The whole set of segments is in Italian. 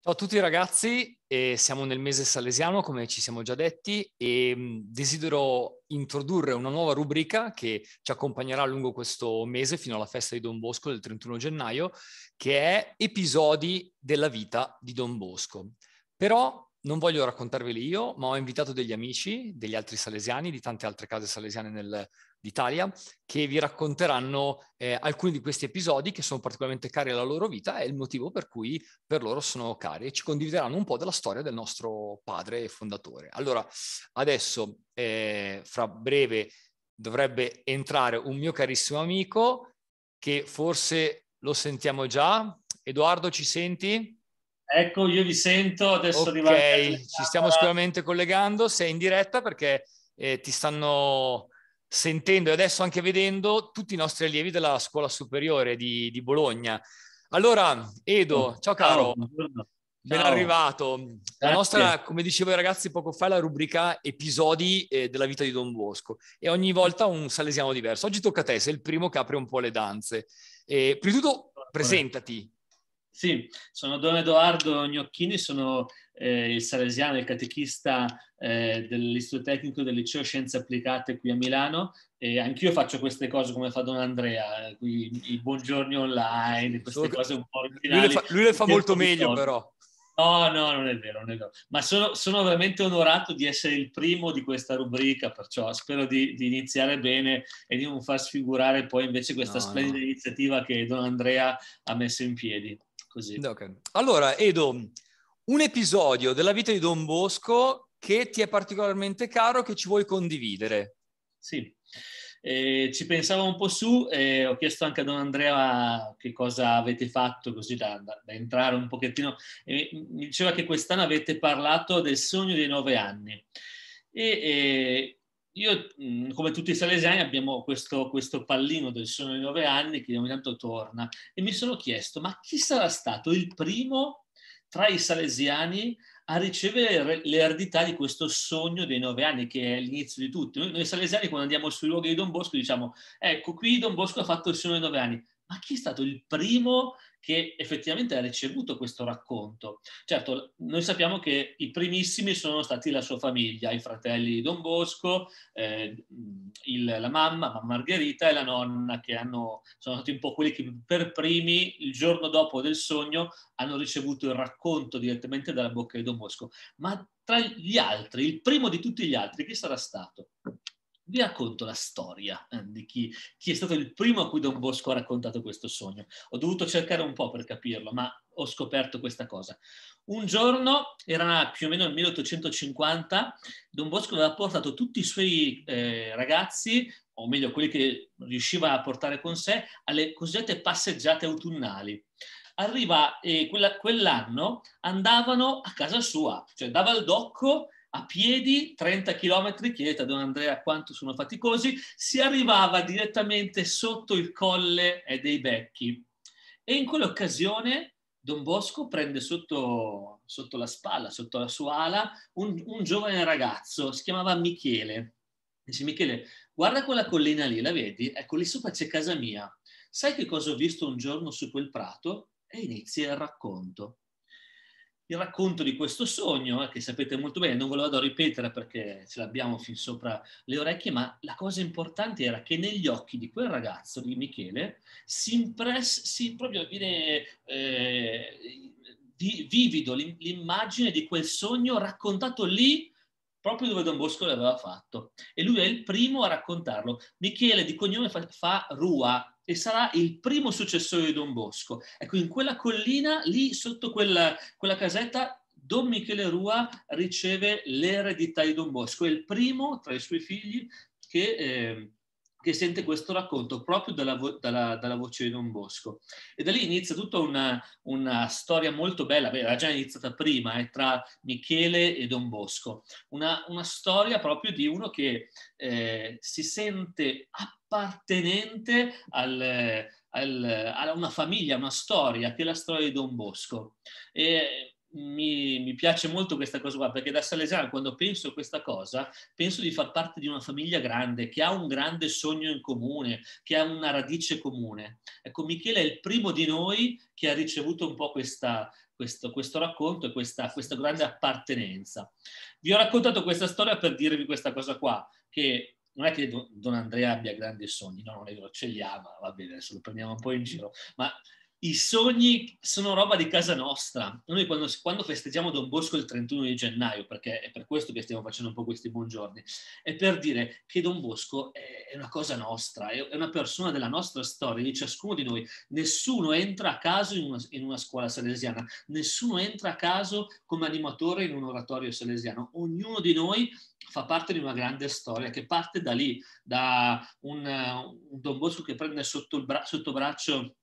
Ciao a tutti ragazzi, eh, siamo nel mese salesiano come ci siamo già detti e mm, desidero introdurre una nuova rubrica che ci accompagnerà lungo questo mese fino alla festa di Don Bosco del 31 gennaio che è Episodi della vita di Don Bosco. Però non voglio raccontarveli io, ma ho invitato degli amici, degli altri salesiani, di tante altre case salesiane nel, d'Italia, che vi racconteranno eh, alcuni di questi episodi che sono particolarmente cari alla loro vita e il motivo per cui per loro sono cari e ci condivideranno un po' della storia del nostro padre e fondatore. Allora, adesso, eh, fra breve, dovrebbe entrare un mio carissimo amico che forse lo sentiamo già. Edoardo, ci senti? Ecco, io vi sento, adesso okay, arriva... Ok, ci stiamo sicuramente collegando, sei in diretta perché eh, ti stanno sentendo e adesso anche vedendo tutti i nostri allievi della scuola superiore di, di Bologna. Allora, Edo, oh, ciao caro, ciao. ben arrivato. La nostra, come dicevo ai ragazzi poco fa, è la rubrica episodi eh, della vita di Don Bosco e ogni volta un salesiano diverso. Oggi tocca a te, sei il primo che apre un po' le danze. Eh, prima di tutto, presentati, sì, sono Don Edoardo Gnocchini, sono eh, il salesiano, il catechista eh, dell'Istituto Tecnico del Liceo Scienze Applicate qui a Milano e anch'io faccio queste cose come fa Don Andrea, qui, i buongiorni online, queste Solo cose un po' originali. Lui le fa, lui le fa molto meglio però. No, no, non è vero, non è vero. Ma sono, sono, veramente onorato di essere il primo di questa rubrica, perciò spero di, di iniziare bene e di non far sfigurare poi invece questa no, splendida no. iniziativa che Don Andrea ha messo in piedi. Così. Okay. Allora, Edo, un episodio della vita di Don Bosco che ti è particolarmente caro, che ci vuoi condividere. Sì, eh, ci pensavo un po' su e ho chiesto anche a Don Andrea che cosa avete fatto così da, da, da entrare un pochettino. E mi diceva che quest'anno avete parlato del sogno dei nove anni e eh, io, come tutti i salesiani, abbiamo questo, questo pallino del sono i nove anni che ogni tanto torna e mi sono chiesto, ma chi sarà stato il primo tra i salesiani a ricevere l'eredità di questo sogno dei nove anni, che è l'inizio di tutto. Noi, noi salesiani, quando andiamo sui luoghi di Don Bosco, diciamo: Ecco, qui Don Bosco ha fatto il sogno dei nove anni ma chi è stato il primo che effettivamente ha ricevuto questo racconto? Certo, noi sappiamo che i primissimi sono stati la sua famiglia, i fratelli di Don Bosco, eh, il, la mamma, mamma Margherita e la nonna, che hanno, sono stati un po' quelli che per primi, il giorno dopo del sogno, hanno ricevuto il racconto direttamente dalla bocca di Don Bosco. Ma tra gli altri, il primo di tutti gli altri, chi sarà stato? vi racconto la storia eh, di chi, chi, è stato il primo a cui Don Bosco ha raccontato questo sogno. Ho dovuto cercare un po' per capirlo, ma ho scoperto questa cosa. Un giorno, era più o meno il 1850, Don Bosco aveva portato tutti i suoi eh, ragazzi, o meglio quelli che riusciva a portare con sé, alle cosiddette passeggiate autunnali. Arriva e eh, quella, quell'anno andavano a casa sua, cioè da Valdocco a piedi 30 km, chiedete a Don Andrea quanto sono faticosi, si arrivava direttamente sotto il colle eh, dei Becchi. E in quell'occasione Don Bosco prende sotto, sotto la spalla, sotto la sua ala, un, un giovane ragazzo, si chiamava Michele. Dice Michele, guarda quella collina lì, la vedi? Ecco, lì sopra c'è casa mia. Sai che cosa ho visto un giorno su quel prato? E inizia il racconto il racconto di questo sogno, eh, che sapete molto bene, non ve lo vado a ripetere perché ce l'abbiamo fin sopra le orecchie, ma la cosa importante era che negli occhi di quel ragazzo, di Michele, si impress, si proprio viene eh, vivido l'immagine di quel sogno raccontato lì, proprio dove Don Bosco l'aveva fatto. E lui è il primo a raccontarlo. Michele di cognome fa, fa Rua, e sarà il primo successore di Don Bosco. Ecco, in quella collina, lì sotto quella, quella casetta, Don Michele Rua riceve l'eredità di Don Bosco, è il primo tra i suoi figli che eh, che sente questo racconto proprio dalla, vo- dalla, dalla, voce di Don Bosco. E da lì inizia tutta una, una storia molto bella, beh, era già iniziata prima, eh, tra Michele e Don Bosco. Una, una storia proprio di uno che eh, si sente appartenente al, al, a una famiglia, una storia, che è la storia di Don Bosco. E, mi, mi, piace molto questa cosa qua, perché da Salesiano quando penso a questa cosa, penso di far parte di una famiglia grande, che ha un grande sogno in comune, che ha una radice comune. Ecco, Michele è il primo di noi che ha ricevuto un po' questa, questo, questo, racconto e questa, questa grande appartenenza. Vi ho raccontato questa storia per dirvi questa cosa qua, che non è che Don Andrea abbia grandi sogni, no, non è vero, ce li ha, ma va bene, adesso lo prendiamo un po' in giro, ma i sogni sono roba di casa nostra. Noi quando, quando, festeggiamo Don Bosco il 31 di gennaio, perché è per questo che stiamo facendo un po' questi buongiorni, è per dire che Don Bosco è una cosa nostra, è una persona della nostra storia, di ciascuno di noi. Nessuno entra a caso in una, in una scuola salesiana, nessuno entra a caso come animatore in un oratorio salesiano. Ognuno di noi fa parte di una grande storia che parte da lì, da un, un Don Bosco che prende sotto, il bra- sotto braccio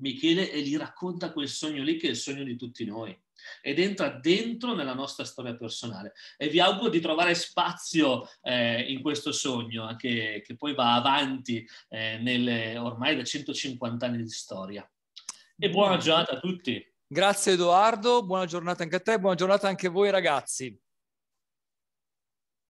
Michele e gli racconta quel sogno lì che è il sogno di tutti noi ed entra dentro nella nostra storia personale. E vi auguro di trovare spazio eh, in questo sogno che, che poi va avanti eh, nelle, ormai da 150 anni di storia. E buona giornata a tutti. Grazie Edoardo, buona giornata anche a te, buona giornata anche a voi ragazzi.